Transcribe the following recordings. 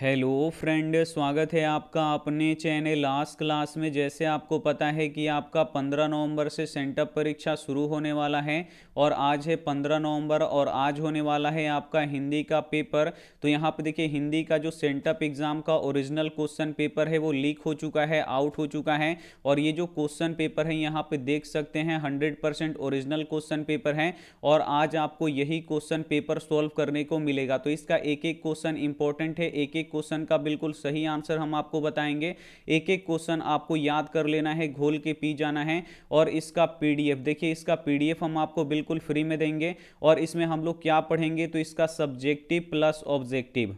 hello friend स्वागत है आपका अपने चैनल लास्ट क्लास में जैसे आपको पता है कि आपका 15 नवंबर से सेंटअप परीक्षा शुरू होने वाला है और आज है 15 नवंबर और आज होने वाला है आपका हिंदी का पेपर तो यहाँ पर देखिए हिंदी का जो सेंटअप एग्ज़ाम का ओरिजिनल क्वेश्चन पेपर है वो लीक हो चुका है आउट हो चुका है और ये जो क्वेश्चन पेपर है यहाँ पर देख सकते हैं हंड्रेड ओरिजिनल क्वेश्चन पेपर है और आज आपको यही क्वेश्चन पेपर सॉल्व करने को मिलेगा तो इसका एक एक क्वेश्चन इंपॉर्टेंट है एक एक एक क्वेश्चन का बिल्कुल सही आंसर हम आपको बताएंगे एक एक क्वेश्चन आपको याद कर लेना है घोल के पी जाना है और इसका पीडीएफ देखिए इसका पीडीएफ हम आपको बिल्कुल फ्री में देंगे और इसमें हम लोग क्या पढ़ेंगे तो इसका सब्जेक्टिव प्लस ऑब्जेक्टिव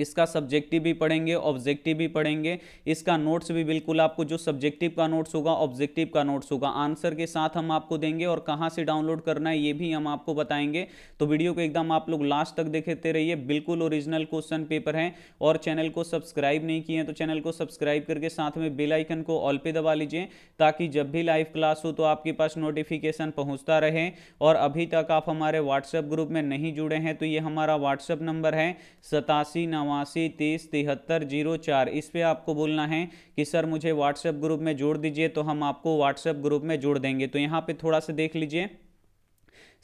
इसका सब्जेक्टिव भी पढ़ेंगे ऑब्जेक्टिव भी पढ़ेंगे इसका नोट्स भी बिल्कुल आपको जो सब्जेक्टिव का नोट्स होगा ऑब्जेक्टिव का नोट्स होगा आंसर के साथ हम आपको देंगे और कहाँ से डाउनलोड करना है ये भी हम आपको बताएंगे तो वीडियो को एकदम आप लोग लास्ट तक देखते रहिए बिल्कुल ओरिजिनल क्वेश्चन पेपर है और चैनल को सब्सक्राइब नहीं किए तो चैनल को सब्सक्राइब करके साथ में बेलाइकन को ऑल पे दबा लीजिए ताकि जब भी लाइव क्लास हो तो आपके पास नोटिफिकेशन पहुँचता रहे और अभी तक आप हमारे व्हाट्सएप ग्रुप में नहीं जुड़े हैं तो ये हमारा व्हाट्सएप नंबर है सतासी नवासी तीस तिहत्तर जीरो चार इस पर आपको बोलना है कि सर मुझे व्हाट्सएप ग्रुप में जोड़ दीजिए तो हम आपको व्हाट्सएप ग्रुप में जोड़ देंगे तो यहाँ पे थोड़ा सा देख लीजिए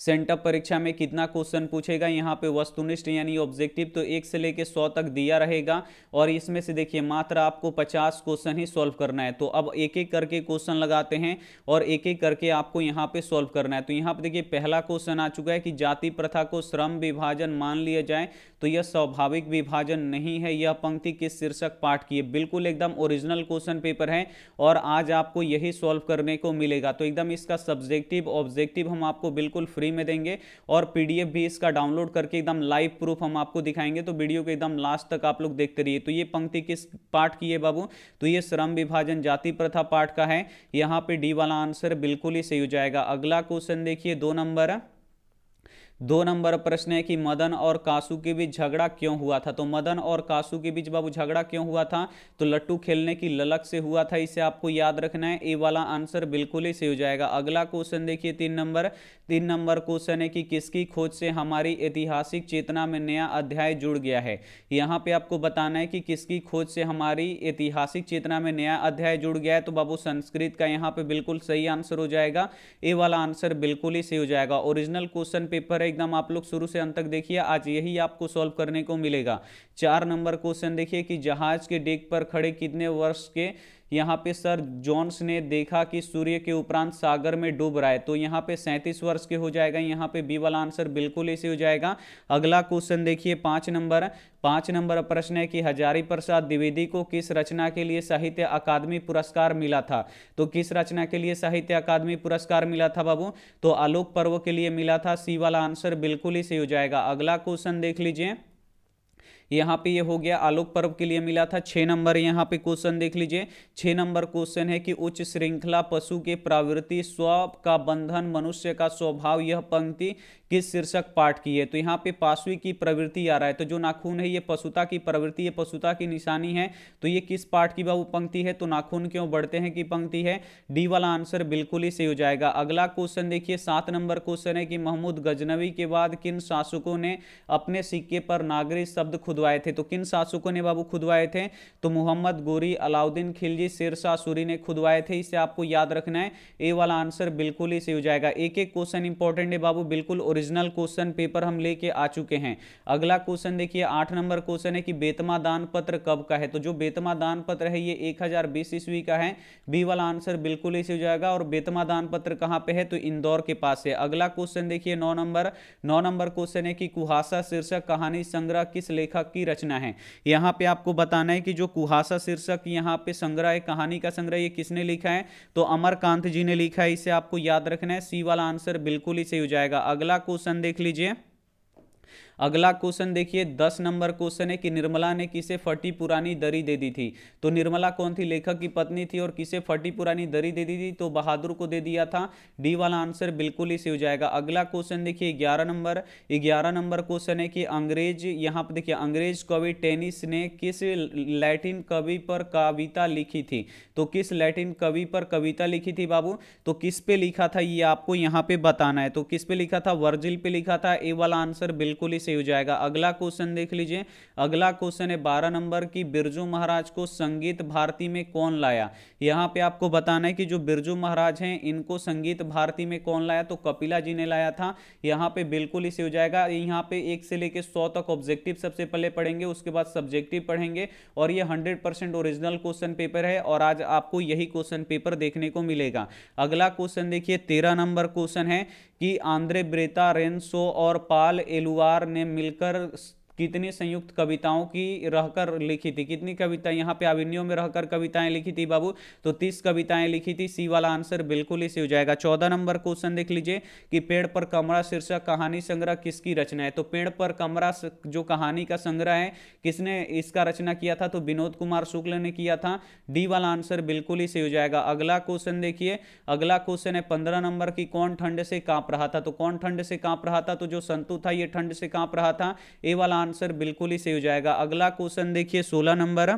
सेंटअप परीक्षा में कितना क्वेश्चन पूछेगा यहाँ पे वस्तुनिष्ठ यानी ऑब्जेक्टिव तो एक से लेकर सौ तक दिया रहेगा और इसमें से देखिए मात्र आपको पचास क्वेश्चन ही सॉल्व करना है तो अब एक एक करके क्वेश्चन लगाते हैं और एक एक करके आपको यहाँ पे सॉल्व करना है तो यहाँ पे देखिए पहला क्वेश्चन आ चुका है कि जाति प्रथा को श्रम विभाजन मान लिया जाए तो यह स्वाभाविक विभाजन नहीं है यह पंक्ति किस शीर्षक पाठ की बिल्कुल एकदम ओरिजिनल क्वेश्चन पेपर है और आज आपको यही सॉल्व करने को मिलेगा तो एकदम इसका सब्जेक्टिव ऑब्जेक्टिव हम आपको बिल्कुल फ्री फ्री में देंगे और पीडीएफ भी इसका डाउनलोड करके एकदम लाइव प्रूफ हम आपको दिखाएंगे तो वीडियो को एकदम लास्ट तक आप लोग देखते रहिए तो ये पंक्ति किस पाठ की है बाबू तो ये श्रम विभाजन जाति प्रथा पाठ का है यहाँ पे डी वाला आंसर बिल्कुल ही सही हो जाएगा अगला क्वेश्चन देखिए दो नंबर दो नंबर प्रश्न है कि मदन और कासू के बीच झगड़ा क्यों हुआ था तो मदन और कासू के बीच बाबू झगड़ा क्यों हुआ था तो लट्टू खेलने की ललक से हुआ था इसे आपको याद रखना है ए वाला आंसर बिल्कुल ही सही हो जाएगा अगला क्वेश्चन देखिए तीन नंबर तीन नंबर क्वेश्चन है कि किसकी खोज से हमारी ऐतिहासिक चेतना में नया अध्याय जुड़ गया है यहाँ पे आपको बताना है कि किसकी खोज से हमारी ऐतिहासिक चेतना में नया अध्याय जुड़ गया है तो बाबू संस्कृत का यहाँ पे बिल्कुल सही आंसर हो जाएगा ए वाला आंसर बिल्कुल ही सही हो जाएगा ओरिजिनल क्वेश्चन पेपर है एकदम आप लोग शुरू से अंत तक देखिए आज यही आपको सॉल्व करने को मिलेगा चार नंबर क्वेश्चन देखिए कि जहाज के डेक पर खड़े कितने वर्ष के यहाँ पे सर जॉन्स ने देखा कि सूर्य के उपरांत सागर में डूब रहा है तो यहाँ पे सैंतीस वर्ष के हो जाएगा यहाँ पे बी वाला आंसर बिल्कुल ऐसे हो जाएगा अगला क्वेश्चन देखिए पाँच नंबर पाँच नंबर प्रश्न है कि हजारी प्रसाद द्विवेदी को किस रचना के लिए साहित्य अकादमी पुरस्कार मिला था तो किस रचना के लिए साहित्य अकादमी पुरस्कार मिला था बाबू तो आलोक पर्व के लिए मिला था सी वाला आंसर बिल्कुल ही सही हो जाएगा अगला क्वेश्चन देख लीजिए यहाँ पे ये हो गया आलोक पर्व के लिए मिला था छः नंबर यहाँ पे क्वेश्चन देख लीजिए छः नंबर क्वेश्चन है कि उच्च श्रृंखला पशु के प्रवृत्ति स्व का बंधन मनुष्य का स्वभाव यह पंक्ति किस शीर्षक पाठ की है तो यहाँ पे पाशवी की प्रवृत्ति आ रहा है तो जो नाखून है ये पशुता की प्रवृत्ति ये पशुता की निशानी है तो ये किस पाठ की बाबू पंक्ति है तो नाखून क्यों बढ़ते हैं की पंक्ति है डी वाला आंसर बिल्कुल ही सही हो जाएगा अगला क्वेश्चन देखिए सात नंबर क्वेश्चन है कि महमूद गजनवी के बाद किन शासकों ने अपने सिक्के पर नागरिक शब्द खुद खुदवाए थे तो किन शासकों ने बाबू खुदवाए थे तो मोहम्मद गोरी अलाउद्दीन खिलजी शेरशाह सूरी ने खुदवाए थे इसे आपको याद रखना है ए वाला आंसर बिल्कुल ही सही हो जाएगा एक एक क्वेश्चन इंपॉर्टेंट है बाबू बिल्कुल ओरिजिनल क्वेश्चन पेपर हम लेके आ चुके हैं अगला क्वेश्चन देखिए आठ नंबर क्वेश्चन है कि बेतमा दान पत्र कब का है तो जो बेतमा दान पत्र है ये एक ईस्वी का है बी वाला आंसर बिल्कुल ही सही हो जाएगा और बेतमा दान पत्र कहाँ पे है तो इंदौर के पास है अगला क्वेश्चन देखिए नौ नंबर नौ नंबर क्वेश्चन है कि कुहासा शीर्षक कहानी संग्रह किस लेखक पुस्तक की रचना है यहाँ पे आपको बताना है कि जो कुहासा शीर्षक यहाँ पे संग्रह है कहानी का संग्रह ये किसने लिखा है तो अमरकांत जी ने लिखा है इसे आपको याद रखना है सी वाला आंसर बिल्कुल ही सही हो जाएगा अगला क्वेश्चन देख लीजिए अगला क्वेश्चन देखिए दस नंबर क्वेश्चन है कि निर्मला ने किसे फटी पुरानी दरी दे दी थी तो निर्मला कौन थी लेखक की पत्नी थी और किसे फटी पुरानी दरी दे दी थी तो बहादुर को दे दिया था डी वाला आंसर बिल्कुल ही सी हो जाएगा अगला क्वेश्चन देखिए ग्यारह नंबर ग्यारह नंबर क्वेश्चन है कि अंग्रेज यहाँ पर देखिए अंग्रेज कवि टेनिस ने किस लैटिन कवि पर कविता लिखी थी तो किस लैटिन कवि पर कविता लिखी थी बाबू तो किस पे लिखा था ये आपको यहाँ पे बताना है तो किस पे लिखा था वर्जिल पे लिखा था ए वाला आंसर बिल्कुल ही सही हो जाएगा अगला क्वेश्चन देख लीजिए अगला क्वेश्चन है बारह नंबर की बिरजू महाराज को संगीत भारती में कौन लाया यहाँ पे आपको बताना है कि जो बिरजू महाराज हैं इनको संगीत भारती में कौन लाया तो कपिला जी ने लाया था यहाँ पे बिल्कुल ही सही हो जाएगा यहाँ पे एक से लेकर सौ तक ऑब्जेक्टिव सबसे पहले पढ़ेंगे उसके बाद सब्जेक्टिव पढ़ेंगे और ये हंड्रेड ओरिजिनल क्वेश्चन पेपर है और आज आपको यही क्वेश्चन पेपर देखने को मिलेगा अगला क्वेश्चन देखिए तेरह नंबर क्वेश्चन है कि आंद्रे ब्रेता रेनसो और पाल एलुआर ने ने मिलकर कितनी संयुक्त कविताओं की रहकर लिखी थी कितनी कविता यहाँ पे अभिनयों में रहकर कविताएं लिखी थी बाबू तो तीस कविताएं लिखी थी सी वाला आंसर बिल्कुल ही सी हो जाएगा चौदह नंबर क्वेश्चन देख लीजिए कि पेड़ पर कमरा शीर्षक कहानी संग्रह किसकी रचना है तो पेड़ पर कमरा जो कहानी का संग्रह है किसने इसका रचना किया था तो विनोद कुमार शुक्ल ने किया था डी वाला आंसर बिल्कुल ही सही हो जाएगा अगला क्वेश्चन देखिए अगला क्वेश्चन है पंद्रह नंबर की कौन ठंड से कांप रहा था तो कौन ठंड से कांप रहा था तो जो संतु था ये ठंड से कांप रहा था ए वाला आंसर बिल्कुल ही सही हो जाएगा अगला क्वेश्चन देखिए सोलह नंबर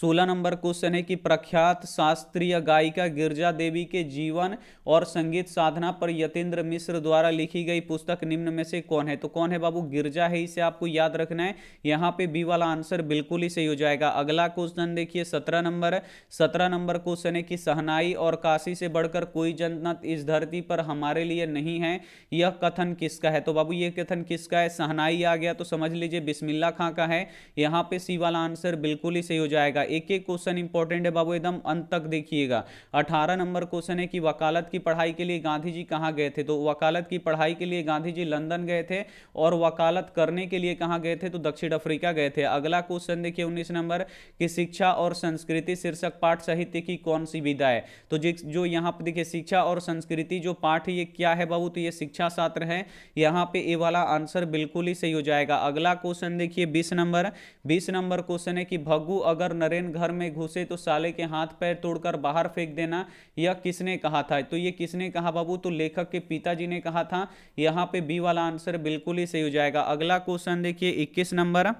सोलह नंबर क्वेश्चन है कि प्रख्यात शास्त्रीय गायिका गिरजा देवी के जीवन और संगीत साधना पर यतेंद्र मिश्र द्वारा लिखी गई पुस्तक निम्न में से कौन है तो कौन है बाबू गिरजा है इसे आपको याद रखना है यहाँ पे बी वाला आंसर बिल्कुल ही सही हो जाएगा अगला क्वेश्चन देखिए सत्रह नंबर सत्रह नंबर क्वेश्चन है कि सहनाई और काशी से बढ़कर कोई जन्नत इस धरती पर हमारे लिए नहीं है यह कथन किसका है तो बाबू यह कथन किसका है सहनाई आ गया तो समझ लीजिए बिस्मिल्ला खां का है यहाँ पे सी वाला आंसर बिल्कुल ही सही हो जाएगा रहेगा एक एक क्वेश्चन इंपॉर्टेंट है बाबू एकदम अंत तक देखिएगा अठारह नंबर क्वेश्चन है कि वकालत की पढ़ाई के लिए गांधी जी कहाँ गए थे तो वकालत की पढ़ाई के लिए गांधी जी लंदन गए थे और वकालत करने के लिए कहाँ गए थे तो दक्षिण अफ्रीका गए थे अगला क्वेश्चन देखिए उन्नीस नंबर की शिक्षा और संस्कृति शीर्षक पाठ साहित्य की कौन सी विधा है तो जो यहाँ पर देखिए शिक्षा और संस्कृति जो पाठ ये क्या है बाबू तो ये शिक्षा शास्त्र है यहाँ पे ये वाला आंसर बिल्कुल ही सही हो जाएगा अगला क्वेश्चन देखिए बीस नंबर बीस नंबर क्वेश्चन है कि भगु अगर नरेंद्र नरेन घर में घुसे तो साले के हाथ पैर तोड़कर बाहर फेंक देना यह किसने कहा था तो ये किसने कहा बाबू तो लेखक के पिताजी ने कहा था यहाँ पे बी वाला आंसर बिल्कुल ही सही हो जाएगा अगला क्वेश्चन देखिए इक्कीस नंबर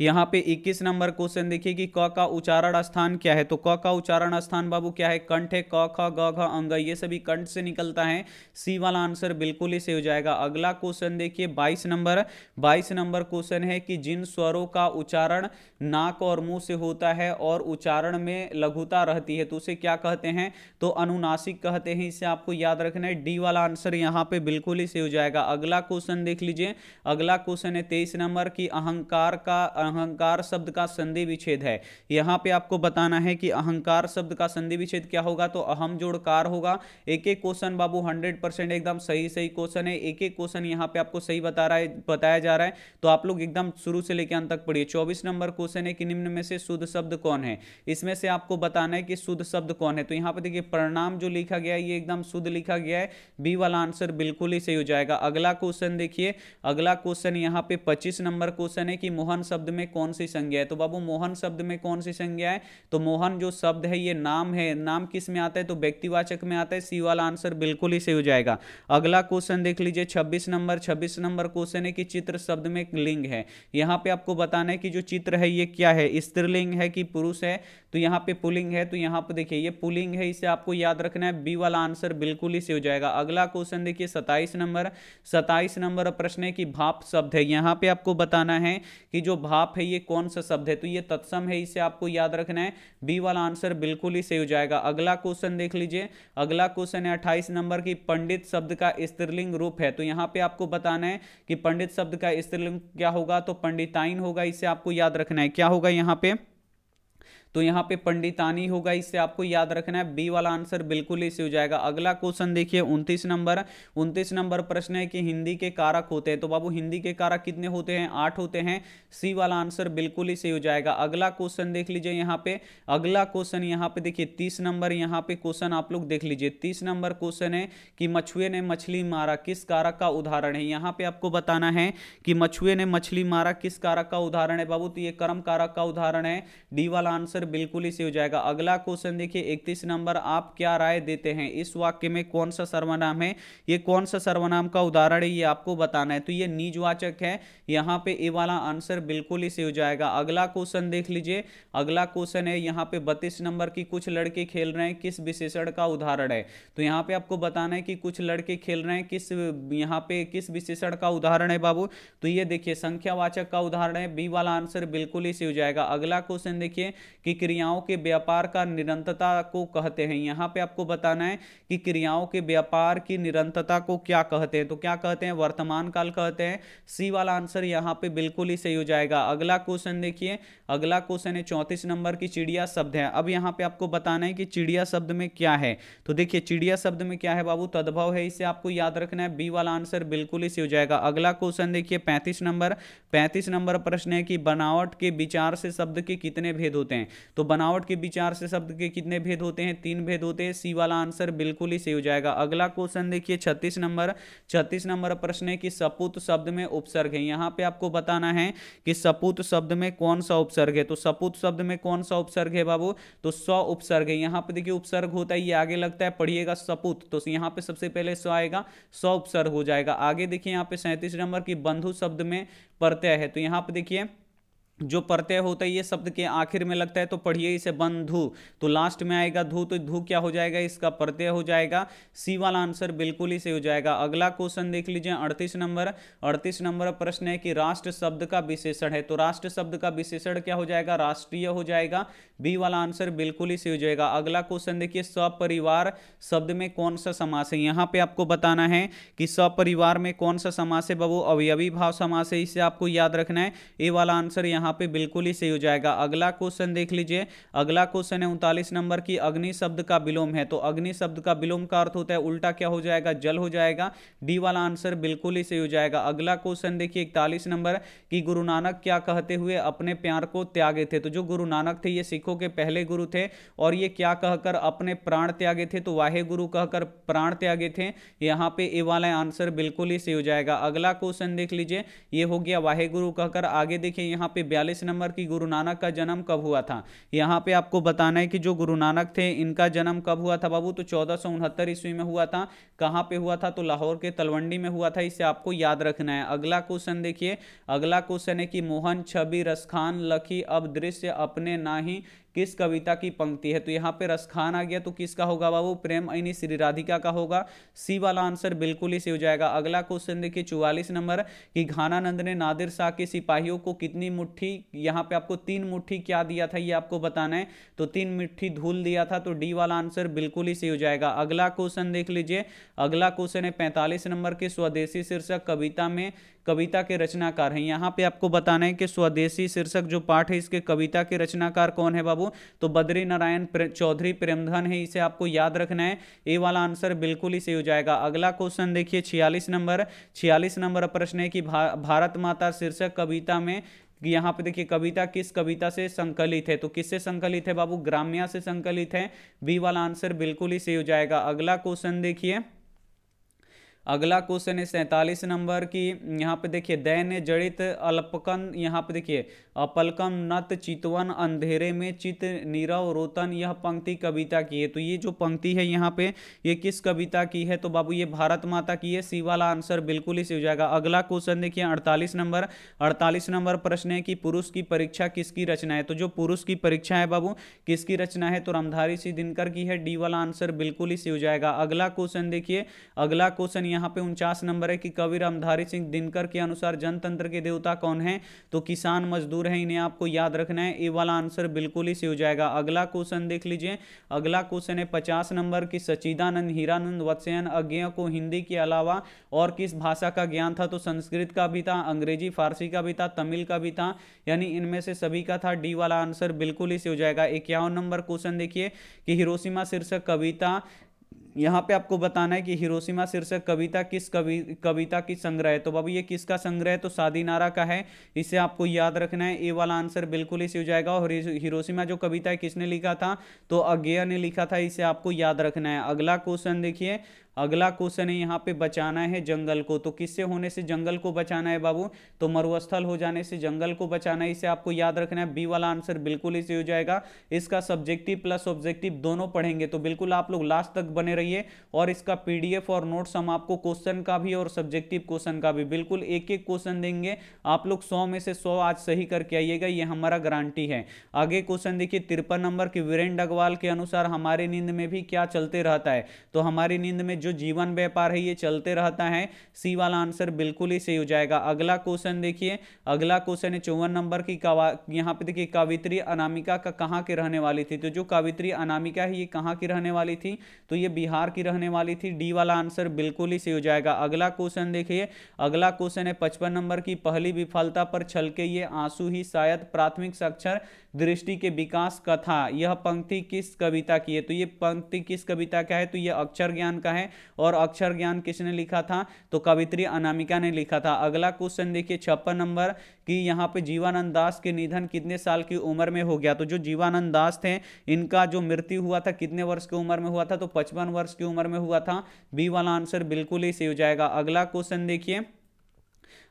यहाँ पे 21 नंबर क्वेश्चन देखिए कि क का उच्चारण स्थान क्या है तो क का उच्चारण स्थान बाबू क्या है कंठ है क ख ग घ अंग ये सभी कंठ से निकलता है सी वाला आंसर बिल्कुल ही सही हो जाएगा अगला क्वेश्चन देखिए बाईस नंबर 22 नंबर क्वेश्चन है कि जिन स्वरों का उच्चारण नाक और मुंह से होता है और उच्चारण में लघुता रहती है तो उसे क्या कहते हैं तो अनुनासिक कहते हैं इसे आपको याद रखना है डी वाला आंसर यहाँ पे बिल्कुल ही सही हो जाएगा अगला क्वेश्चन देख लीजिए अगला क्वेश्चन है तेईस नंबर की अहंकार का अहंकार शब्द का संधि विच्छेद है यहाँ पे आपको बताना है कि अहंकार शब्द का संधि विच्छेद क्या होगा तो अहम जोड़ कार होगा एक एक क्वेश्चन बाबू हंड्रेड परसेंट एकदम सही सही क्वेश्चन है एक एक क्वेश्चन यहाँ पे आपको सही बता रहा है बताया जा रहा है तो आप लोग एकदम शुरू से लेकर अंत तक पढ़िए चौबीस नंबर क्वेश्चन है कि निम्न में से शुद्ध शब्द कौन है इसमें से आपको बताना है कि शुद्ध शब्द कौन है तो यहाँ पे देखिए परिणाम जो लिखा गया है ये एकदम शुद्ध लिखा गया है बी वाला आंसर बिल्कुल ही सही हो जाएगा अगला क्वेश्चन देखिए अगला क्वेश्चन यहाँ पे 25 नंबर क्वेश्चन है कि मोहन शब्द में कौन सी संज्ञा है तो बाबू मोहन शब्द में कौन सी संज्ञा है तो मोहन जो शब्द है ये नाम है नाम किस में आता है तो व्यक्तिवाचक में आता है सी वाला आंसर बिल्कुल ही सही हो जाएगा अगला क्वेश्चन देख लीजिए छब्बीस नंबर छब्बीस नंबर क्वेश्चन है कि चित्र शब्द में लिंग है यहाँ पे आपको बताना है कि जो चित्र है ये क्या है स्त्रीलिंग है कि पुरुष है तो यहाँ पे पुलिंग है तो यहाँ पर देखिए ये पुलिंग है इसे आपको याद रखना है बी वाला आंसर बिल्कुल ही से हो जाएगा अगला क्वेश्चन देखिए सत्ताईस नंबर सत्ताईस नंबर प्रश्न है कि भाप शब्द है यहाँ पे आपको बताना है कि जो भाप है ये कौन सा शब्द है तो ये तत्सम है इसे आपको याद रखना है बी वाला आंसर बिल्कुल ही से हो जाएगा अगला क्वेश्चन देख लीजिए अगला क्वेश्चन है अट्ठाईस नंबर की पंडित शब्द का स्त्रीलिंग रूप है तो यहाँ पे आपको बताना है कि पंडित शब्द का स्त्रीलिंग क्या होगा तो पंडिताइन होगा इसे आपको याद रखना है क्या होगा यहाँ पे तो यहाँ पे पंडितानी होगा इससे आपको याद रखना है बी वाला आंसर बिल्कुल इसे हो जाएगा अगला क्वेश्चन देखिए उनतीस नंबर उनतीस नंबर प्रश्न है कि हिंदी के कारक होते हैं तो बाबू हिंदी के कारक कितने होते हैं आठ होते हैं सी वाला आंसर बिल्कुल इसे हो जाएगा अगला क्वेश्चन देख लीजिए यहाँ पे अगला क्वेश्चन यहाँ पे देखिए तीस नंबर यहाँ पे क्वेश्चन आप लोग देख लीजिए तीस नंबर क्वेश्चन है कि मछुए ने मछली मारा किस कारक का उदाहरण है यहाँ पे आपको बताना है कि मछुए ने मछली मारा किस कारक का उदाहरण है बाबू तो ये कर्म कारक का उदाहरण है डी वाला आंसर बिल्कुल ही सही हो जाएगा अगला क्वेश्चन देखिए इकतीस नंबर आप क्या राय देते हैं इस वाक्य में कौन सा सर्वनाम है ये कौन सा सर्वनाम का उदाहरण है ये आपको बताना है तो ये निजवाचक है यहाँ पे ये वाला आंसर बिल्कुल ही सही हो जाएगा अगला क्वेश्चन देख लीजिए अगला क्वेश्चन है यहाँ पे बत्तीस नंबर की कुछ लड़के खेल रहे हैं किस विशेषण का उदाहरण है तो यहाँ पे आपको बताना है कि कुछ लड़के खेल रहे हैं किस यहाँ पे किस विशेषण का उदाहरण है बाबू तो ये देखिए संख्यावाचक का उदाहरण है बी वाला आंसर बिल्कुल ही सही हो जाएगा अगला क्वेश्चन देखिए कि क्रियाओं के व्यापार का निरंतरता को कहते हैं यहाँ पे आपको बताना है कि क्रियाओं के व्यापार की निरंतरता को क्या कहते हैं तो क्या कहते हैं वर्तमान काल कहते हैं सी वाला आंसर यहाँ पे बिल्कुल ही सही हो जाएगा अगला क्वेश्चन देखिए अगला क्वेश्चन है चौंतीस नंबर की चिड़िया शब्द है अब यहाँ पे आपको बताना है कि चिड़िया शब्द में क्या है तो देखिए चिड़िया शब्द में क्या है बाबू तद्भव है इसे आपको याद रखना है बी वाला आंसर बिल्कुल ही सही हो जाएगा अगला क्वेश्चन देखिए पैंतीस नंबर पैंतीस नंबर प्रश्न है कि बनावट के विचार से शब्द के कितने भेद होते हैं तो बनावट के विचार से शब्द के कितने भेद होते हैं तीन भेद होते हैं सी वाला आंसर बिल्कुल ही सही हो जाएगा अगला क्वेश्चन देखिए छत्तीस नंबर छत्तीस नंबर प्रश्न है कि सपूत शब्द में उपसर्ग है यहाँ पे आपको बताना है कि सपूत शब्द में कौन सा उपसर्ग है तो सपूत शब्द में कौन सा उपसर्ग है बाबू तो स उपसर्ग है यहाँ पे देखिए उपसर्ग होता है ये आगे लगता है पढ़िएगा सपूत तो यहाँ पे सबसे पहले स आएगा स उपसर्ग हो जाएगा आगे देखिए यहाँ पे सैंतीस नंबर की बंधु शब्द में प्रत्यय है तो यहाँ पे देखिए जो प्रत्यय होता है ये शब्द के आखिर में लगता है तो पढ़िए इसे बंधु तो लास्ट में आएगा धू तो धू क्या हो जाएगा इसका प्रत्यय हो जाएगा सी वाला आंसर बिल्कुल ही सही हो जाएगा अगला क्वेश्चन देख लीजिए अड़तीस नंबर अड़तीस नंबर प्रश्न है कि राष्ट्र शब्द का विशेषण है तो राष्ट्र शब्द का विशेषण क्या हो जाएगा राष्ट्रीय हो जाएगा बी वाला आंसर बिल्कुल ही सही हो जाएगा अगला क्वेश्चन देखिए सपरिवार शब्द में कौन सा समास है यहाँ पे आपको बताना है कि सपरिवार में कौन सा समास है बबू अवयवी भाव समास है इसे आपको याद रखना है ए वाला आंसर यहाँ यहाँ पे बिल्कुल ही सही हो जाएगा अगला क्वेश्चन देख लीजिए अगला क्वेश्चन है उनतालीस नंबर की अग्नि शब्द का विलोम है तो अग्नि शब्द का विलोम का अर्थ होता है उल्टा क्या हो जाएगा जल हो जाएगा डी वाला आंसर बिल्कुल ही सही हो जाएगा अगला क्वेश्चन देखिए इकतालीस नंबर कि गुरु नानक क्या कहते हुए अपने प्यार को त्यागे थे तो जो गुरु नानक थे ये सिखों के पहले गुरु थे और ये क्या कहकर अपने प्राण त्यागे थे तो वाहे गुरु कहकर प्राण त्यागे थे यहाँ पे ए वाला आंसर बिल्कुल ही सही हो जाएगा अगला क्वेश्चन देख लीजिए ये हो गया वाहे गुरु कहकर आगे देखिए यहाँ पे बयालीस नंबर की गुरु नानक का जन्म कब हुआ था यहाँ पे आपको बताना है कि जो गुरु नानक थे इनका जन्म कब हुआ था बाबू तो चौदह सौ उनहत्तर ईस्वी में हुआ था कहाँ पे हुआ था तो लाहौर के तलवंडी में हुआ था इसे आपको याद रखना है अगला क्वेश्चन देखिए अगला क्वेश्चन है कि मोहन छबी रसखान लखी अब दृश्य अपने ना ही किस कविता की पंक्ति है तो यहाँ पे रसखान आ गया तो किसका होगा बाबू प्रेम अनी श्री राधिका का होगा सी वाला आंसर बिल्कुल ही सी हो जाएगा अगला क्वेश्चन देखिए चौवालीस नंबर कि घानानंद ने नादिर शाह के सिपाहियों को कितनी मुट्ठी यहाँ पे आपको तीन मुट्ठी क्या दिया था ये आपको बताना है तो तीन मुठ्ठी धूल दिया था तो डी वाला आंसर बिल्कुल ही सही हो जाएगा अगला क्वेश्चन देख लीजिए अगला क्वेश्चन है पैंतालीस नंबर के स्वदेशी शीर्षक कविता में कविता के रचनाकार हैं यहाँ पे आपको बताना है कि स्वदेशी शीर्षक जो पाठ है इसके कविता के रचनाकार कौन है बाबू तो बद्री नारायण चौधरी प्रेमधन है इसे आपको याद रखना है ए वाला आंसर बिल्कुल ही सही हो जाएगा अगला क्वेश्चन देखिए छियालीस नंबर छियालीस नंबर प्रश्न है कि भा, भारत माता शीर्षक कविता में कि यहाँ पे देखिए कविता किस कविता से संकलित है तो किससे संकलित है बाबू ग्राम्या से संकलित है बी वाला आंसर बिल्कुल ही सही हो जाएगा अगला क्वेश्चन देखिए अगला क्वेश्चन है सैंतालीस नंबर की यहाँ पे देखिए दैन जड़ित अल्पकन यहाँ पे देखिए अपलकम नत चितवन अंधेरे में चित नीरव रोतन यह पंक्ति कविता की है तो ये जो पंक्ति है यहाँ पे ये किस कविता की है तो बाबू ये भारत माता की है सी वाला आंसर बिल्कुल ही सी हो जाएगा अगला क्वेश्चन देखिए अड़तालीस नंबर अड़तालीस नंबर प्रश्न है कि पुरुष की परीक्षा किसकी रचना है तो जो पुरुष की परीक्षा है बाबू किसकी रचना है तो रामधारी सिंह दिनकर की है डी वाला आंसर बिल्कुल ही सी हो जाएगा अगला क्वेश्चन देखिए अगला क्वेश्चन यहाँ पे उनचास नंबर है कि कवि रामधारी सिंह दिनकर के अनुसार जनतंत्र के देवता कौन है तो किसान मजदूर जरूर है इन्हें आपको याद रखना है ये वाला आंसर बिल्कुल ही सही हो जाएगा अगला क्वेश्चन देख लीजिए अगला क्वेश्चन है पचास नंबर की सचिदानंद हीरानंद वत्स्यन अज्ञ को हिंदी के अलावा और किस भाषा का ज्ञान था तो संस्कृत का भी था अंग्रेजी फारसी का भी था तमिल का भी था यानी इनमें से सभी का था डी वाला आंसर बिल्कुल ही सही हो जाएगा इक्यावन नंबर क्वेश्चन देखिए कि हिरोसीमा शीर्षक कविता यहाँ पे आपको बताना है कि हिरोशिमा शीर्षक कविता किस कवि कविता की संग्रह है तो बाबू ये किसका संग्रह है तो शादी नारा का है इसे आपको याद रखना है ए वाला आंसर बिल्कुल ही सही हो जाएगा और हिरोशिमा जो कविता है किसने लिखा था तो अज्ञेय ने लिखा था इसे आपको याद रखना है अगला क्वेश्चन देखिए अगला क्वेश्चन है यहाँ पे बचाना है जंगल को तो किससे होने से जंगल को बचाना है बाबू तो मरुस्थल हो जाने से जंगल को बचाना है इसे आपको याद रखना है बी वाला आंसर बिल्कुल ही सही हो जाएगा इसका सब्जेक्टिव प्लस ऑब्जेक्टिव दोनों पढ़ेंगे तो बिल्कुल आप लोग लास्ट तक बने रहिए चाहिए और इसका पीडीएफ और नोट्स हम आपको क्वेश्चन का भी और सब्जेक्टिव क्वेश्चन का भी बिल्कुल एक एक क्वेश्चन देंगे आप लोग सौ में से सौ आज सही करके आइएगा ये हमारा गारंटी है आगे क्वेश्चन देखिए तिरपन नंबर के वीरेंद्र अग्रवाल के अनुसार हमारी नींद में भी क्या चलते रहता है तो हमारी नींद में जो जीवन व्यापार है ये चलते रहता है सी वाला आंसर बिल्कुल ही सही हो जाएगा अगला क्वेश्चन देखिए अगला क्वेश्चन है चौवन नंबर की यहाँ पे देखिए कावित्री अनामिका का कहाँ के रहने वाली थी तो जो कावित्री अनामिका है ये कहाँ की रहने वाली थी तो ये बिहार बिहार की रहने वाली थी डी वाला आंसर बिल्कुल ही सही हो जाएगा अगला क्वेश्चन देखिए अगला क्वेश्चन है पचपन नंबर की पहली विफलता पर छलके ये आंसू ही शायद प्राथमिक साक्षर दृष्टि के विकास कथा यह पंक्ति किस कविता की है तो ये पंक्ति किस कविता का है तो ये अक्षर ज्ञान का है और अक्षर ज्ञान किसने लिखा था तो कवित्री अनामिका ने लिखा था अगला क्वेश्चन देखिए छप्पन नंबर कि यहाँ पे जीवानंद दास के निधन कितने साल की उम्र में हो गया तो जो जीवानंद दास थे इनका जो मृत्यु हुआ था कितने वर्ष की उम्र में हुआ था तो पचपन वर्ष की उम्र में हुआ था बी वाला आंसर बिल्कुल ही सही हो जाएगा अगला क्वेश्चन देखिए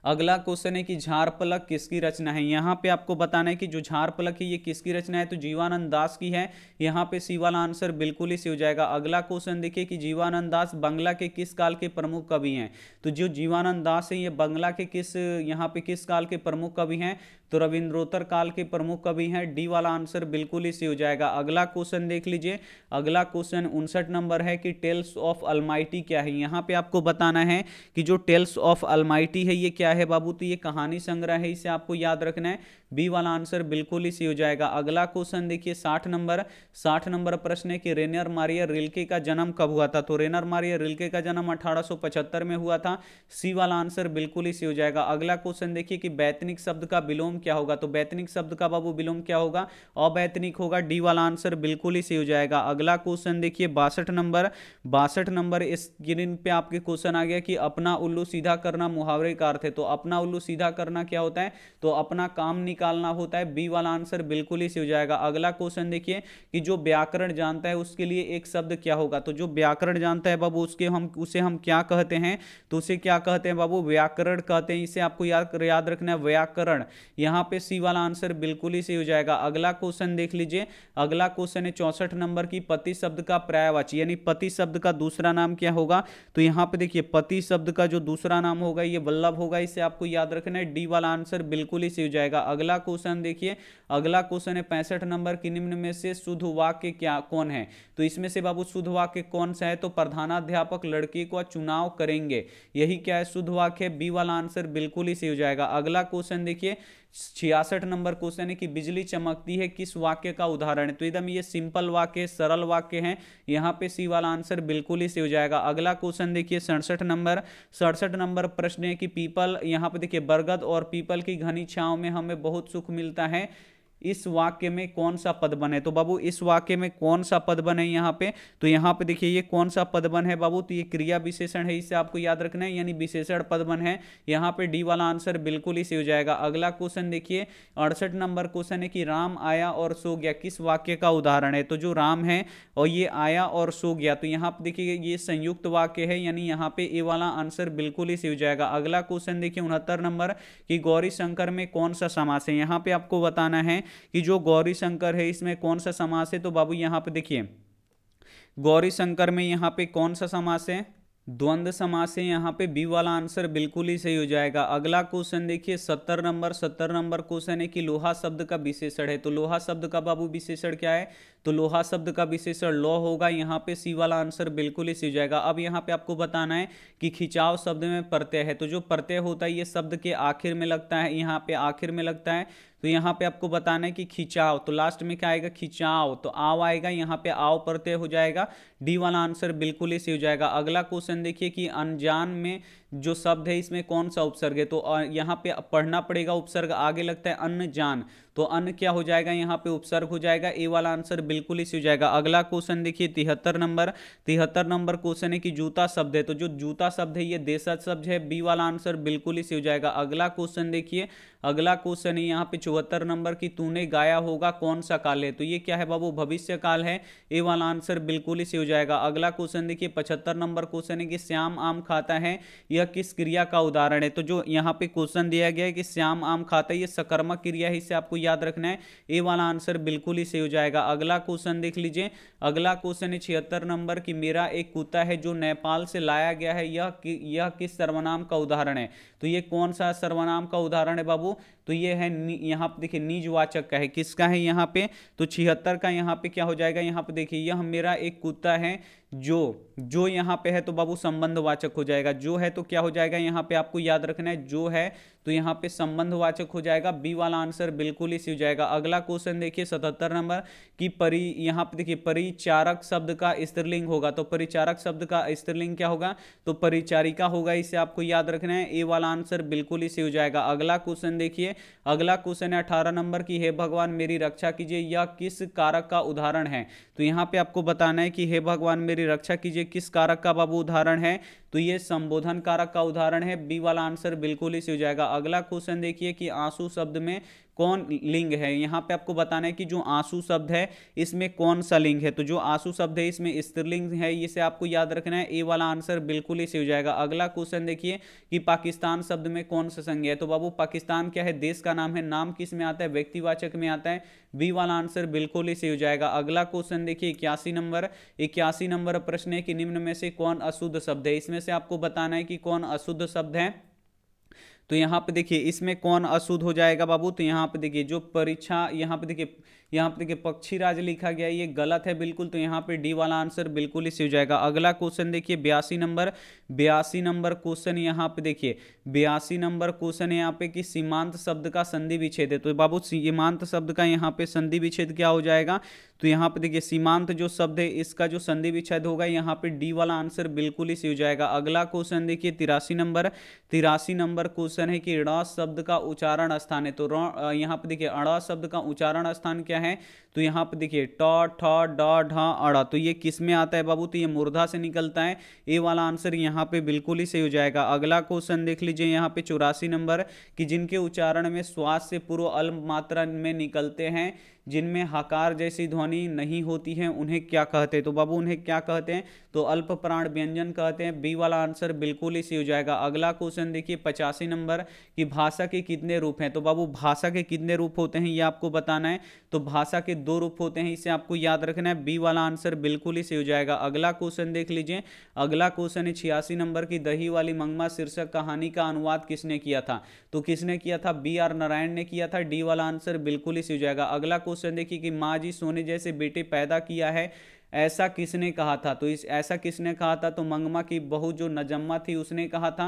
अगला क्वेश्चन है कि झार पलक किसकी रचना है यहाँ पे आपको बताना है कि जो झार पलक है ये किसकी रचना है तो जीवानंद दास की है यहाँ पे सी वाला आंसर बिल्कुल ही सी हो जाएगा अगला क्वेश्चन देखिए कि जीवानंद दास बंगला के किस काल के प्रमुख कवि हैं तो जो जीवानंद दास है ये बंगला के किस यहाँ पे किस काल के प्रमुख कवि हैं तो रविन्द्रोत्तर काल के प्रमुख कवि हैं डी वाला आंसर बिल्कुल ही सही हो जाएगा अगला क्वेश्चन देख लीजिए अगला क्वेश्चन उनसठ नंबर है कि टेल्स ऑफ अलमाइटी क्या है यहाँ पे आपको बताना है कि जो टेल्स ऑफ अलमाइटी है ये क्या है बाबू तो ये कहानी संग्रह है इसे आपको याद रखना है बी वाला आंसर बिल्कुल ही सी हो जाएगा अगला क्वेश्चन देखिए साठ नंबर साठ नंबर प्रश्न है कि रेनर मारिया रिल्के का जन्म कब हुआ था तो रेनर मारिया रिल्के का जन्म 1875 में हुआ था सी वाला आंसर बिल्कुल ही सी हो जाएगा अगला क्वेश्चन देखिए कि बैतनिक शब्द का विलोम क्या होगा तो बैतनिक शब्द का बाबू विलोम क्या होगा अबैतनिक होगा डी वाला आंसर बिल्कुल ही सी हो जाएगा अगला क्वेश्चन देखिए बासठ नंबर बासठ नंबर स्क्रीन पे आपके क्वेश्चन आ गया कि अपना उल्लू सीधा करना मुहावरे का अर्थ है तो अपना उल्लू सीधा करना क्या होता है तो अपना काम निकालना होता है बी वाला आंसर बिल्कुल ही हो जाएगा अगला क्वेश्चन देखिए कि जो व्याकरण जानता है उसके लिए एक शब्द क्या होगा तो जो व्याकरण जानता है बाबू उसके हम उसे हम क्या कहते हैं तो उसे क्या कहते हैं बाबू व्याकरण कहते हैं इसे आपको याद याद रखना है व्याकरण यहाँ पे सी वाला आंसर बिल्कुल ही सही हो जाएगा अगला क्वेश्चन देख लीजिए अगला क्वेश्चन है चौसठ नंबर की पति शब्द का पर्यायवाची यानी पति शब्द का दूसरा नाम क्या होगा तो यहाँ पे देखिए पति शब्द का जो दूसरा नाम होगा ये वल्लभ होगा इसे आपको याद रखना है डी वाला आंसर बिल्कुल ही सही हो जाएगा अगला अगला क्वेश्चन देखिए अगला क्वेश्चन है पैंसठ नंबर की निम्न में से शुद्ध वाक्य क्या कौन है तो इसमें से बाबू शुद्ध वाक्य कौन सा है तो प्रधानाध्यापक लड़के को चुनाव करेंगे यही क्या है शुद्ध वाक्य बी वाला आंसर बिल्कुल ही सही हो जाएगा अगला क्वेश्चन देखिए छियासठ नंबर क्वेश्चन है कि बिजली चमकती है किस वाक्य का उदाहरण है तो एकदम ये सिंपल वाक्य सरल वाक्य है यहाँ पे सी वाला आंसर बिल्कुल ही सही हो जाएगा अगला क्वेश्चन देखिए सड़सठ नंबर सड़सठ नंबर प्रश्न है कि पीपल यहाँ पे देखिए बरगद और पीपल की घनी छाव में हमें बहुत बहुत सुख मिलता है इस वाक्य में कौन सा पद बने तो बाबू इस वाक्य में कौन सा पद बने यहाँ पे तो यहाँ पे देखिए ये कौन सा पद बन है बाबू तो ये क्रिया विशेषण है इसे आपको याद रखना है यानी विशेषण पद बन है यहाँ पे डी वाला आंसर बिल्कुल ही सही हो जाएगा अगला क्वेश्चन देखिए अड़सठ नंबर क्वेश्चन है कि राम आया और सो गया किस वाक्य का उदाहरण है तो जो राम है और ये आया और सो गया तो यहाँ पे देखिए ये संयुक्त वाक्य है यानी यहाँ पे ए वाला आंसर बिल्कुल ही सही हो जाएगा अगला क्वेश्चन देखिए उनहत्तर नंबर कि गौरी शंकर में कौन सा समास है यहाँ पे आपको बताना है कि जो गौरी शंकर है इसमें कौन सा समास है तो बाबू यहाँ पे देखिए गौरी शंकर में यहाँ पे कौन सा समास है द्वंद्व समास है यहाँ पे बी वाला आंसर बिल्कुल ही सही हो जाएगा अगला क्वेश्चन देखिए सत्तर नंबर सत्तर नंबर क्वेश्चन है कि लोहा शब्द का विशेषण है तो लोहा शब्द का बाबू विशेषण क्या है तो लोहा शब्द का विशेषण लो होगा यहाँ पे सी वाला आंसर बिल्कुल ही सी जाएगा अब यहाँ पे आपको बताना है कि खिंचाव शब्द में प्रत्यय है तो जो प्रत्यय होता है ये शब्द के आखिर में लगता है यहाँ पे आखिर में लगता है तो यहाँ पे आपको बताना है कि खिंचाव तो लास्ट में क्या आएगा खिंचाव तो आव आएगा यहाँ पे आव प्रत्यय हो जाएगा डी वाला आंसर बिल्कुल ही सी हो जाएगा अगला क्वेश्चन देखिए कि अनजान में जो शब्द है इसमें कौन सा उपसर्ग है तो यहाँ पे पढ़ना पड़ेगा उपसर्ग आगे लगता है अन्न जान तो अन्न क्या हो जाएगा यहाँ पे उपसर्ग हो जाएगा ए वाला आंसर बिल्कुल इसी हो जाएगा अगला क्वेश्चन देखिए तिहत्तर नंबर तिहत्तर नंबर क्वेश्चन है कि जूता शब्द है तो जो जूता शब्द है ये देशा शब्द है बी वाला आंसर बिल्कुल इसी हो जाएगा अगला क्वेश्चन देखिए अगला क्वेश्चन है यहाँ पे चौहत्तर नंबर की तूने गाया होगा कौन सा काल है तो ये क्या है बाबू भविष्य काल है ये वाला आंसर बिल्कुल ही सही हो जाएगा अगला क्वेश्चन देखिए पचहत्तर नंबर क्वेश्चन है कि श्याम आम खाता है यह किस क्रिया का उदाहरण है तो जो यहाँ पे क्वेश्चन दिया गया है कि श्याम आम खाता है ये सकर्मक क्रिया है इसे आपको याद रखना है ये वाला आंसर बिल्कुल ही सही हो जाएगा अगला क्वेश्चन देख लीजिए अगला क्वेश्चन है छिहत्तर नंबर की मेरा एक कुत्ता है जो नेपाल से लाया गया है यह यह किस सर्वनाम का उदाहरण है तो ये कौन सा सर्वनाम का उदाहरण है बाबू तो ये है यहाँ पे देखिए निजवाचक का है किसका है यहाँ पे तो छिहत्तर का यहाँ पे क्या हो जाएगा यहाँ पे देखिए यह मेरा एक कुत्ता है जो जो यहाँ पे है तो बाबू संबंधवाचक हो जाएगा जो है तो क्या हो जाएगा यहाँ पे आपको याद रखना है जो है तो यहाँ पे संबंधवाचक हो जाएगा बी वाला आंसर बिल्कुल ही हो जाएगा अगला क्वेश्चन देखिए सतहत्तर नंबर की परि यहाँ पे देखिए परिचारक शब्द का स्त्रीलिंग होगा तो परिचारक शब्द का स्त्रीलिंग क्या होगा तो परिचारिका होगा इसे आपको याद रखना है ए वाला आंसर बिल्कुल ही हो जाएगा अगला क्वेश्चन देखिए अगला क्वेश्चन है अठारह नंबर की हे भगवान मेरी रक्षा कीजिए यह किस कारक का उदाहरण है तो यहाँ पे आपको बताना है कि हे भगवान मेरी रक्षा कीजिए किस कारक का बाबू उदाहरण है तो ये संबोधन कारक का उदाहरण है बी वाला आंसर बिल्कुल ही सी हो जाएगा अगला क्वेश्चन देखिए कि आंसू शब्द में कौन लिंग है यहाँ पे आपको बताना है कि जो आंसू शब्द है इसमें कौन सा लिंग है तो जो आंसू शब्द है इसमें स्त्रीलिंग है इसे आपको याद रखना है ए वाला आंसर बिल्कुल ही सही हो जाएगा अगला क्वेश्चन देखिए कि पाकिस्तान शब्द में कौन सा संज्ञा है तो बाबू पाकिस्तान क्या है देश का नाम है नाम किस में आता है व्यक्तिवाचक में आता है बी वाला आंसर बिल्कुल ही सही हो जाएगा अगला क्वेश्चन देखिए इक्यासी नंबर इक्यासी नंबर प्रश्न है कि निम्न में से कौन अशुद्ध शब्द है इसमें से आपको बताना है कि कौन अशुद्ध शब्द है तो यहाँ पे देखिए इसमें कौन अशुद्ध हो जाएगा बाबू तो यहाँ पे देखिए जो परीक्षा यहाँ पे देखिए यहाँ पर देखिए पक्षी राज लिखा गया ये गलत है बिल्कुल तो यहाँ पे डी वाला आंसर बिल्कुल ही इसी हो जाएगा अगला क्वेश्चन देखिए बयासी नंबर बयासी नंबर क्वेश्चन यहाँ पे देखिए बयासी नंबर क्वेश्चन है यहाँ पे कि सीमांत शब्द का संधि विच्छेद है तो बाबू सीमांत शब्द का यहाँ पे संधि विच्छेद क्या हो जाएगा तो यहाँ पे देखिए सीमांत जो शब्द है इसका जो संधि विच्छेद होगा यहाँ पे डी वाला आंसर बिल्कुल ही सही हो जाएगा अगला क्वेश्चन देखिए तिरासी नंबर तिरासी नंबर क्वेश्चन है कि ण शब्द का उच्चारण स्थान है तो यहाँ पे देखिए अण शब्द का उच्चारण स्थान क्या है है तो यहाँ पर देखिए ट ठ ड ढ तो ये किस में आता है बाबू तो ये मुर्धा से निकलता है ए वाला आंसर यहाँ पे बिल्कुल ही सही हो जाएगा अगला क्वेश्चन देख लीजिए यहाँ पे चौरासी नंबर कि जिनके उच्चारण में श्वास से पूर्व अल्प मात्रा में निकलते हैं जिनमें हकार जैसी ध्वनि नहीं होती है उन्हें क्या कहते हैं तो बाबू उन्हें क्या कहते हैं तो अल्प प्राण व्यंजन कहते हैं बी वाला आंसर बिल्कुल ही सही हो जाएगा अगला क्वेश्चन देखिए पचासी नंबर कि भाषा के कितने रूप हैं तो बाबू भाषा के कितने रूप होते हैं ये आपको बताना है तो भाषा के दो रूप होते हैं इसे आपको याद रखना है बी वाला आंसर बिल्कुल ही सही हो जाएगा अगला क्वेश्चन देख लीजिए अगला क्वेश्चन है छियासी नंबर की दही वाली मंगमा शीर्षक कहानी का अनुवाद किसने किया था तो किसने किया था बी आर नारायण ने किया था डी वाला आंसर बिल्कुल ही सही हो जाएगा अगला क्वेश्चन क्वेश्चन देखिए कि माँ जी सोने जैसे बेटे पैदा किया है ऐसा किसने कहा था तो इस ऐसा किसने कहा था तो मंगमा की बहू जो नजम्मा थी उसने कहा था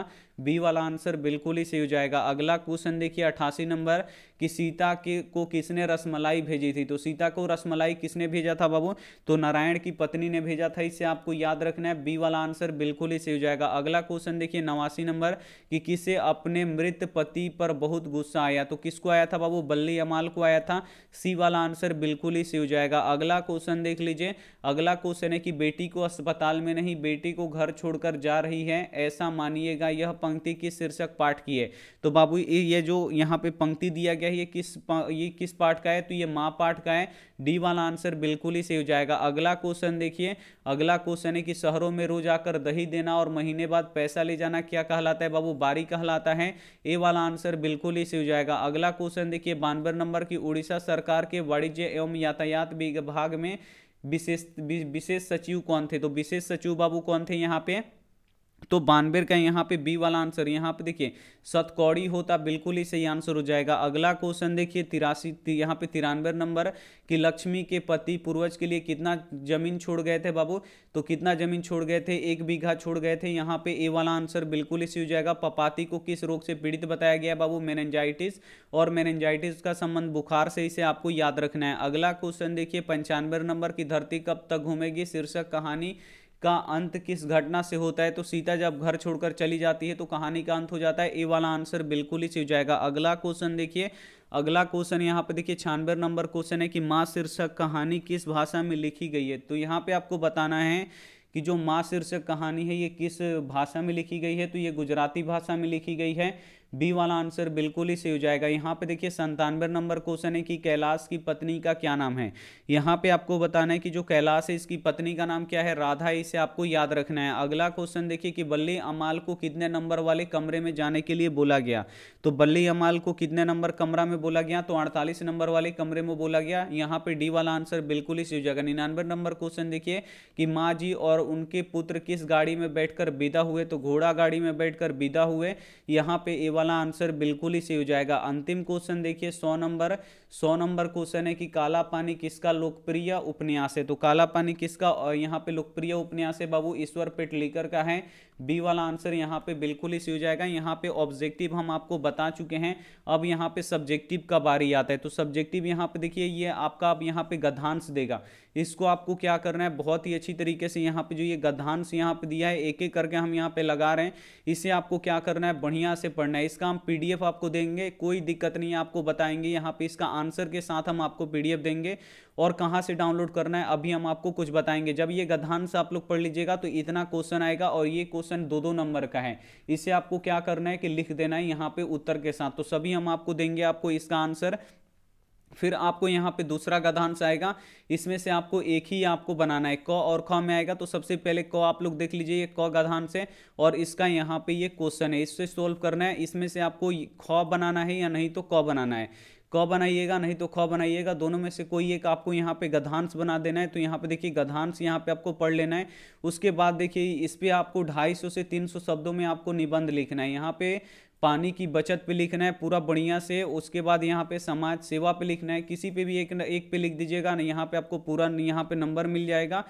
बी वाला आंसर बिल्कुल ही सही हो जाएगा अगला क्वेश्चन देखिए अठासी नंबर कि सीता के को किसने रसमलाई भेजी थी तो सीता को रसमलाई किसने भेजा था बाबू तो नारायण की पत्नी ने भेजा था इसे आपको याद रखना है बी वाला आंसर बिल्कुल ही सही हो जाएगा अगला क्वेश्चन देखिए नवासी नंबर कि किसे अपने मृत पति पर बहुत गुस्सा आया तो किसको आया था बाबू बल्ली अमाल को आया था सी वाला आंसर बिल्कुल ही सही हो जाएगा अगला क्वेश्चन देख लीजिए अगला क्वेश्चन है कि बेटी को अस्पताल में नहीं बेटी को घर छोड़कर जा रही है ऐसा मानिएगा यह पंक्ति किस शीर्षक पाठ की है तो बाबू ये जो यहाँ पे पंक्ति दिया गया गया ये किस ये किस पार्ट का है तो ये माँ पार्ट का है डी वाला आंसर बिल्कुल ही सही हो जाएगा अगला क्वेश्चन देखिए अगला क्वेश्चन है कि शहरों में रोज आकर दही देना और महीने बाद पैसा ले जाना क्या कहलाता है बाबू बारी कहलाता है ए वाला आंसर बिल्कुल ही सही हो जाएगा अगला क्वेश्चन देखिए बानवे नंबर की उड़ीसा सरकार के वाणिज्य एवं यातायात विभाग में विशेष विशेष सचिव कौन थे तो विशेष सचिव बाबू कौन थे यहाँ पे तो बानवे का यहाँ पे बी वाला आंसर यहाँ पे देखिए सतकौड़ी होता बिल्कुल ही सही आंसर हो जाएगा अगला क्वेश्चन देखिए तिरासी यहाँ पे तिरानवे नंबर कि लक्ष्मी के पति पूर्वज के लिए कितना जमीन छोड़ गए थे बाबू तो कितना जमीन छोड़ गए थे एक बीघा छोड़ गए थे यहाँ पे ए वाला आंसर बिल्कुल ही सही हो जाएगा पपाती को किस रोग से पीड़ित बताया गया बाबू मेनेंजाइटिस और मेनेंजाइटिस का संबंध बुखार से इसे आपको याद रखना है अगला क्वेश्चन देखिए पंचानवे नंबर की धरती कब तक घूमेगी शीर्षक कहानी का अंत किस घटना से होता है तो सीता जब घर छोड़कर चली जाती है तो कहानी का अंत हो जाता है ए वाला आंसर बिल्कुल ही सीख जाएगा अगला क्वेश्चन देखिए अगला क्वेश्चन यहाँ पे देखिए छानबे नंबर क्वेश्चन है कि माँ शीर्षक कहानी किस भाषा में लिखी गई है तो यहाँ पे आपको बताना है कि जो माँ शीर्षक कहानी है ये किस भाषा में लिखी गई है तो ये गुजराती भाषा में लिखी गई है बी वाला आंसर बिल्कुल ही सही हो जाएगा यहाँ पे देखिए संतानवे नंबर क्वेश्चन है कि कैलाश की पत्नी का क्या नाम है यहाँ पे आपको बताना है कि जो कैलाश है इसकी पत्नी का नाम क्या है राधा इसे आपको याद रखना है अगला क्वेश्चन देखिए कि बल्ली अमाल को कितने नंबर वाले कमरे में जाने के लिए बोला गया तो बल्ली अमाल को कितने नंबर कमरा में बोला गया तो अड़तालीस नंबर वाले कमरे में बोला गया यहाँ पे डी वाला आंसर बिल्कुल ही सही हो जाएगा निन्यानवे नंबर क्वेश्चन देखिए कि माँ जी और उनके पुत्र किस गाड़ी में बैठकर विदा हुए तो घोड़ा गाड़ी में बैठकर विदा हुए यहाँ पे ए वाला आंसर बिल्कुल ही सही हो जाएगा अंतिम क्वेश्चन देखिए सौ नंबर सौ नंबर क्वेश्चन है कि काला पानी किसका लोकप्रिय उपन्यास है तो काला पानी किसका और यहाँ पे लोकप्रिय उपन्यास है बाबू ईश्वर पेटलीकर का है बी वाला आंसर यहाँ पे बिल्कुल ही सही हो जाएगा यहाँ पे ऑब्जेक्टिव हम आपको बता चुके हैं अब यहाँ पे सब्जेक्टिव का बारी आता है तो सब्जेक्टिव यहाँ पे देखिए ये आपका अब यहाँ पे गधांश देगा इसको आपको क्या करना है बहुत ही अच्छी तरीके से यहाँ पे जो ये गद्धांश यहाँ पे दिया है एक एक करके हम यहाँ पे लगा रहे हैं इसे आपको क्या करना है बढ़िया से पढ़ना है इसका हम पीडीएफ आपको देंगे कोई दिक्कत नहीं है आपको बताएंगे यहाँ पे इसका आंसर के साथ हम आपको पीडीएफ देंगे और कहाँ से डाउनलोड करना है अभी हम आपको कुछ बताएंगे जब ये गद्धांश आप लोग पढ़ लीजिएगा तो इतना क्वेश्चन आएगा और ये क्वेश्चन दो दो नंबर का है इसे आपको क्या करना है कि लिख देना है यहाँ पे उत्तर के साथ तो सभी हम आपको देंगे आपको इसका आंसर फिर आपको यहाँ पे दूसरा गधांश आएगा इसमें से आपको एक ही आपको बनाना है क और ख में आएगा तो सबसे पहले क आप लोग देख लीजिए ये क गधांश है और इसका यहाँ पे ये क्वेश्चन है इससे सोल्व करना है इसमें से आपको ख बनाना है या नहीं तो क बनाना है क बनाइएगा नहीं तो ख बनाइएगा दोनों में से कोई एक आपको यहाँ पे गधांश बना देना है तो यहाँ पे देखिए गधांश यहाँ पे आपको पढ़ लेना है उसके बाद देखिए इस पर आपको 250 से 300 शब्दों में आपको निबंध लिखना है यहाँ पे पानी की बचत पे लिखना है पूरा बढ़िया से उसके बाद यहाँ पे समाज सेवा पे लिखना है किसी पे भी एक न, एक पे लिख दीजिएगा ना यहाँ पे आपको पूरा यहाँ पे नंबर मिल जाएगा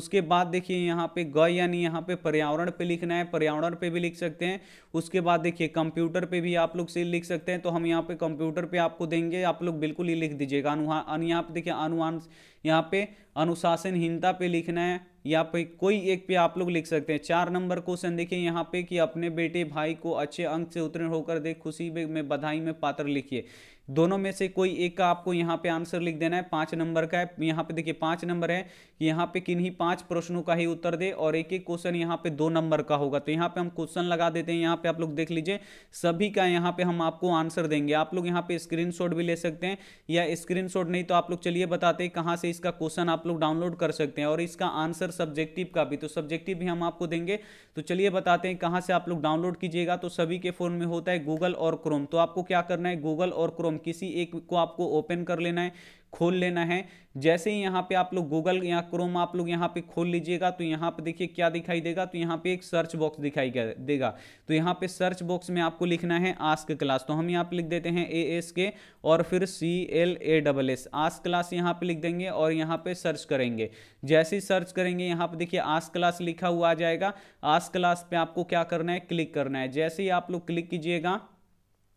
उसके बाद देखिए यहाँ पे ग यानी यहाँ पे पर्यावरण पे लिखना है पर्यावरण पे भी लिख सकते हैं उसके बाद देखिए कंप्यूटर पे भी आप लोग से लिख सकते हैं तो हम यहाँ पे कंप्यूटर पे आपको देंगे आप लोग बिल्कुल ही लिख दीजिएगा अनुहा यहाँ पे देखिए अनुमान यहाँ पे अनुशासनहीनता पे लिखना है या पे कोई एक पे आप लोग लिख सकते हैं चार नंबर क्वेश्चन देखिए यहाँ पे कि अपने बेटे भाई को अच्छे अंक से उत्तीर्ण होकर देख खुशी में बधाई में पात्र लिखिए दोनों में से कोई एक का आपको यहाँ पे आंसर लिख देना है पांच नंबर का है यहाँ पे देखिए पांच नंबर है यहाँ पे किन्हीं पांच प्रश्नों का ही उत्तर दे और एक एक क्वेश्चन यहाँ पे दो नंबर का होगा तो यहाँ पे हम क्वेश्चन लगा देते हैं यहाँ पे आप लोग देख लीजिए सभी का यहाँ पे हम आपको आंसर देंगे आप लोग यहाँ पे स्क्रीन भी ले सकते हैं या स्क्रीन नहीं तो आप लोग चलिए बताते हैं कहाँ से इसका क्वेश्चन आप लोग डाउनलोड कर सकते हैं और इसका आंसर सब्जेक्टिव का भी तो सब्जेक्टिव भी हम आपको देंगे तो चलिए बताते हैं कहाँ से आप लोग डाउनलोड कीजिएगा तो सभी के फोन में होता है गूगल और क्रोम तो आपको क्या करना है गूगल और क्रोम क्रोम किसी एक को आपको ओपन कर लेना है खोल लेना है जैसे ही यहाँ पे आप लोग गूगल या क्रोम आप लोग यहाँ पे खोल लीजिएगा तो यहाँ पे देखिए क्या दिखाई देगा तो यहाँ पे एक सर्च बॉक्स दिखाई देगा तो यहाँ पे सर्च बॉक्स में आपको लिखना है आस्क क्लास तो हम यहाँ पे लिख देते हैं ए एस के और फिर C L A double S ask class यहाँ पे लिख देंगे और यहाँ पे सर्च करेंगे जैसे ही सर्च करेंगे यहाँ पे देखिए आस्क क्लास लिखा हुआ आ जाएगा आस्क क्लास पे आपको क्या करना है क्लिक करना है जैसे ही आप लोग क्लिक कीजिएगा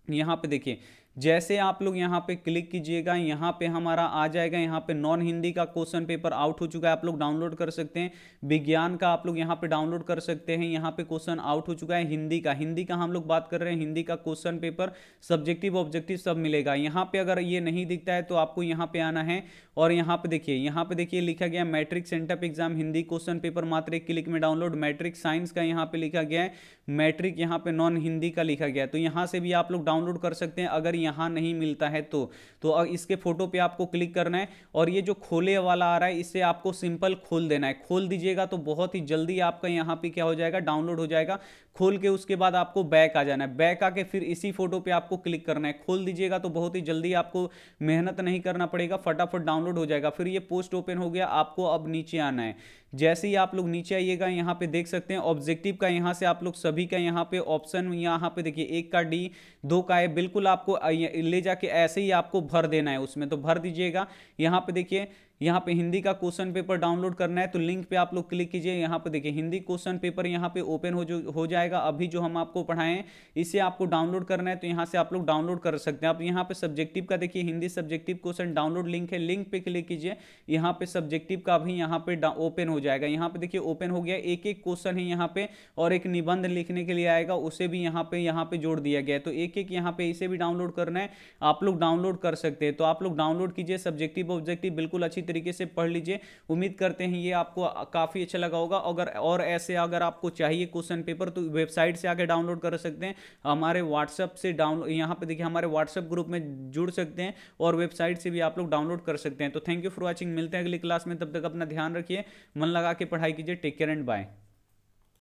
यहाँ पे देखिए जैसे आप लोग यहाँ पे क्लिक कीजिएगा यहाँ पे हमारा आ जाएगा यहाँ पे नॉन हिंदी का क्वेश्चन पेपर आउट हो चुका है आप लोग डाउनलोड कर सकते हैं विज्ञान का आप लोग यहाँ पे डाउनलोड कर सकते हैं यहाँ पे क्वेश्चन आउट हो चुका है हिंदी का हिंदी का हम लोग बात कर रहे हैं हिंदी का क्वेश्चन पेपर सब्जेक्टिव ऑब्जेक्टिव सब मिलेगा यहाँ पे अगर ये नहीं दिखता है तो आपको यहाँ पे आना है और यहाँ पे देखिए यहाँ पे देखिए लिखा गया matric sent up exam Hindi question paper मात्र एक क्लिक में डाउनलोड मैट्रिक साइंस का यहाँ पे लिखा गया है मैट्रिक यहाँ पे नॉन हिंदी का लिखा गया है तो यहाँ से भी आप लोग डाउनलोड कर सकते हैं अगर यहाँ नहीं मिलता है तो तो इसके फोटो पे आपको क्लिक करना है और ये जो खोले वाला आ रहा है इसे आपको सिंपल खोल देना है खोल दीजिएगा तो बहुत ही जल्दी आपका यहाँ पे क्या हो जाएगा डाउनलोड हो जाएगा खोल के उसके बाद आपको बैक आ जाना है बैक आके फिर इसी फोटो पे आपको क्लिक करना है खोल दीजिएगा तो बहुत ही जल्दी आपको मेहनत नहीं करना पड़ेगा फटाफट डाउनलोड हो जाएगा फिर ये पोस्ट ओपन हो गया आपको अब नीचे आना है जैसे ही आप लोग नीचे आइएगा यहाँ पे देख सकते हैं ऑब्जेक्टिव का यहाँ से आप लोग सभी का यहाँ पे ऑप्शन यहाँ पे देखिए एक का डी दो का है बिल्कुल आपको ले जाके ऐसे ही आपको भर देना है उसमें तो भर दीजिएगा यहाँ पे देखिए यहाँ पे हिंदी का क्वेश्चन पेपर डाउनलोड करना है तो लिंक पे आप लोग क्लिक कीजिए यहाँ पे देखिए हिंदी क्वेश्चन पेपर यहाँ पे ओपन हो जो हो जाएगा अभी जो हम आपको पढ़ाएं इसे आपको डाउनलोड करना है तो यहाँ से आप लोग डाउनलोड कर सकते हैं आप यहाँ पे सब्जेक्टिव का देखिए Hindi subjective question download link है लिंक पे क्लिक कीजिए यहाँ पे सब्जेक्टिव का भी यहाँ पे ओपन हो जाएगा यहाँ पे देखिए ओपन हो गया एक एक क्वेश्चन है यहाँ पे और एक निबंध लिखने के लिए आएगा उसे भी यहाँ पे यहाँ पे जोड़ दिया गया तो एक एक यहाँ पे इसे भी डाउनलोड करना है आप लोग डाउनलोड कर सकते हैं तो आप लोग डाउनलोड कीजिए सब्जेक्टिव ऑब्जेक्टिव बिल्कुल अच्छी तरीके से पढ़ लीजिए उम्मीद करते हैं ये आपको काफ़ी अच्छा लगा होगा अगर और ऐसे अगर आपको चाहिए क्वेश्चन पेपर तो वेबसाइट से आके डाउनलोड कर सकते हैं हमारे व्हाट्सएप से डाउनलोड यहाँ पर देखिए हमारे व्हाट्सएप ग्रुप में जुड़ सकते हैं और वेबसाइट से भी आप लोग डाउनलोड कर सकते हैं तो थैंक यू फॉर वॉचिंग मिलते हैं अगली क्लास में तब तक अपना ध्यान रखिए मन लगा के पढ़ाई कीजिए टेक केयर एंड बाय